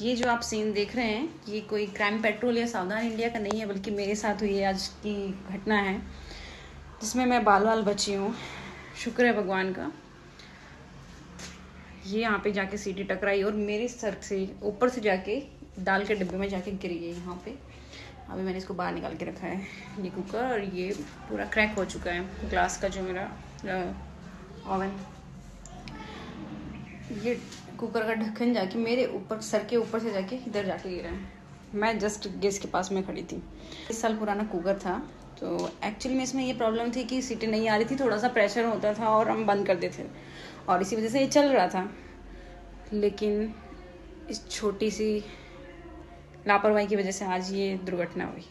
ये जो आप सीन देख रहे हैं ये कोई क्राइम पेट्रोल या सावधान इंडिया का नहीं है बल्कि मेरे साथ हुई आज की घटना है जिसमें मैं बाल बाल बची हूँ शुक्र है भगवान का ये यहाँ पे जाके सीटी टकराई और मेरे सर से ऊपर से जाके दाल के डिब्बे में जाके गिर गई यहाँ पे अभी मैंने इसको बाहर निकाल के रखा है ये कुकर और ये पूरा क्रैक हो चुका है ग्लास का जो मेरा ओवन ये कुकर का ढक्कन जाके मेरे ऊपर सर के ऊपर से जाके इधर जाके रहे है मैं जस्ट गैस के पास में खड़ी थी इस साल पुराना कुकर था तो एक्चुअली में इसमें ये प्रॉब्लम थी कि सीटें नहीं आ रही थी थोड़ा सा प्रेशर होता था और हम बंद कर देते और इसी वजह से ये चल रहा था लेकिन इस छोटी सी लापरवाही की वजह से आज ये दुर्घटना हुई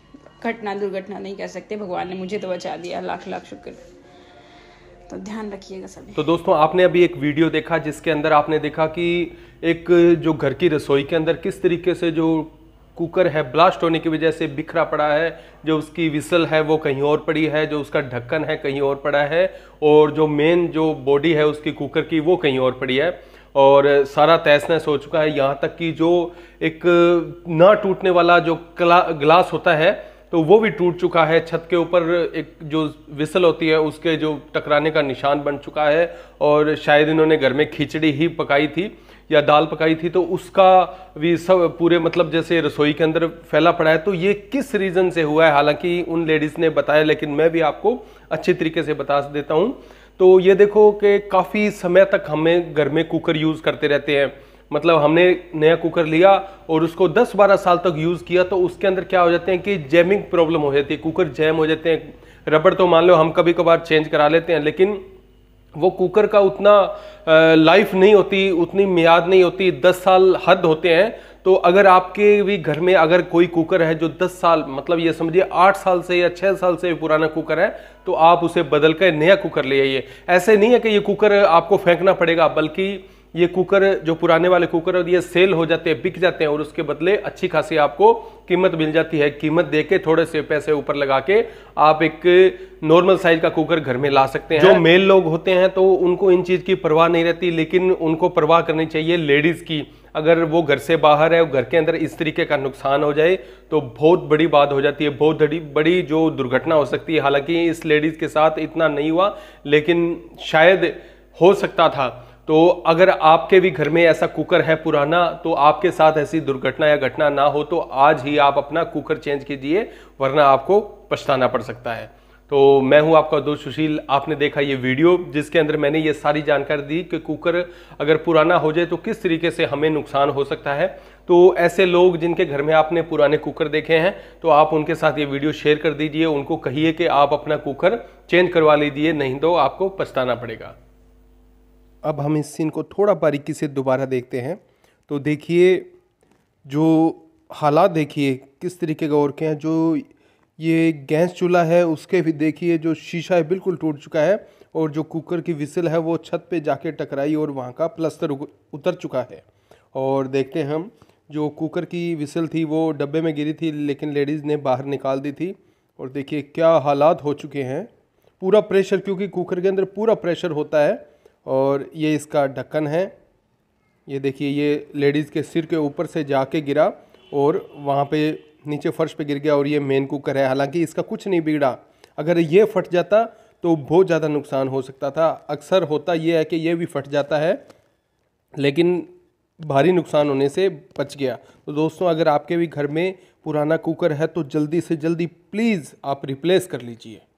घटना दुर्घटना नहीं कह सकते भगवान ने मुझे तो बचा दिया लाख लाख शुक्र तो ध्यान रखिएगा सभी तो दोस्तों आपने अभी एक वीडियो देखा जिसके अंदर आपने देखा कि एक जो घर की रसोई के अंदर किस तरीके से जो कुकर है ब्लास्ट होने की वजह से बिखरा पड़ा है जो उसकी विसल है वो कहीं और पड़ी है जो उसका ढक्कन है कहीं और पड़ा है और जो मेन जो बॉडी है उसकी कुकर की वो कहीं और पड़ी है और सारा तहस नहस हो चुका है यहाँ तक कि जो एक ना टूटने वाला जो ग्लास होता है तो वो भी टूट चुका है छत के ऊपर एक जो विसल होती है उसके जो टकराने का निशान बन चुका है और शायद इन्होंने घर में खिचड़ी ही पकाई थी या दाल पकाई थी तो उसका भी सब पूरे मतलब जैसे रसोई के अंदर फैला पड़ा है तो ये किस रीज़न से हुआ है हालांकि उन लेडीज़ ने बताया लेकिन मैं भी आपको अच्छे तरीके से बता देता हूँ तो ये देखो कि काफ़ी समय तक हमें घर में कुकर यूज़ करते रहते हैं मतलब हमने नया कुकर लिया और उसको 10-12 साल तक यूज़ किया तो उसके अंदर क्या हो जाते हैं कि जैमिंग प्रॉब्लम हो जाती है कुकर जैम हो जाते हैं रबड़ तो मान लो हम कभी कभार चेंज करा लेते हैं लेकिन वो कुकर का उतना लाइफ नहीं होती उतनी मियाद नहीं होती दस साल हद होते हैं तो अगर आपके भी घर में अगर कोई कुकर है जो 10 साल मतलब ये समझिए 8 साल से या 6 साल से पुराना कुकर है तो आप उसे बदल कर नया कुकर ले आइए ऐसे नहीं है कि ये कुकर आपको फेंकना पड़ेगा बल्कि ये कुकर जो पुराने वाले कुकर और ये सेल हो जाते हैं बिक जाते हैं और उसके बदले अच्छी खासी आपको कीमत मिल जाती है कीमत दे के थोड़े से पैसे ऊपर लगा के आप एक नॉर्मल साइज का कुकर घर में ला सकते हैं जो मेल लोग होते हैं तो उनको इन चीज़ की परवाह नहीं रहती लेकिन उनको परवाह करनी चाहिए लेडीज़ की अगर वो घर से बाहर है घर के अंदर इस तरीके का नुकसान हो जाए तो बहुत बड़ी बात हो जाती है बहुत बड़ी बड़ी जो दुर्घटना हो सकती है हालांकि इस लेडीज़ के साथ इतना नहीं हुआ लेकिन शायद हो सकता था तो अगर आपके भी घर में ऐसा कुकर है पुराना तो आपके साथ ऐसी दुर्घटना या घटना ना हो तो आज ही आप अपना कुकर चेंज कीजिए वरना आपको पछताना पड़ सकता है तो मैं हूं आपका दोस्त सुशील आपने देखा ये वीडियो जिसके अंदर मैंने ये सारी जानकारी दी कि कुकर अगर पुराना हो जाए तो किस तरीके से हमें नुकसान हो सकता है तो ऐसे लोग जिनके घर में आपने पुराने कुकर देखे हैं तो आप उनके साथ ये वीडियो शेयर कर दीजिए उनको कहिए कि आप अपना कुकर चेंज करवा लीजिए नहीं तो आपको पछताना पड़ेगा अब हम इस सीन को थोड़ा बारीकी से दोबारा देखते हैं तो देखिए जो हालात देखिए किस तरीके का और के हैं जो ये गैस चूल्हा है उसके भी देखिए जो शीशा है बिल्कुल टूट चुका है और जो कुकर की विसल है वो छत पे जाके टकराई और वहाँ का प्लस्तर उतर चुका है और देखते हैं हम जो कुकर की विसल थी वो डब्बे में गिरी थी लेकिन लेडीज़ ने बाहर निकाल दी थी और देखिए क्या हालात हो चुके हैं पूरा प्रेशर क्योंकि कुकर के अंदर पूरा प्रेशर होता है और ये इसका ढक्कन है ये देखिए ये लेडीज़ के सिर के ऊपर से जाके गिरा और वहाँ पे नीचे फर्श पे गिर गया और ये मेन कुकर है हालांकि इसका कुछ नहीं बिगड़ा अगर ये फट जाता तो बहुत ज़्यादा नुकसान हो सकता था अक्सर होता ये है कि ये भी फट जाता है लेकिन भारी नुकसान होने से बच गया तो दोस्तों अगर आपके भी घर में पुराना कुकर है तो जल्दी से जल्दी प्लीज़ आप रिप्लेस कर लीजिए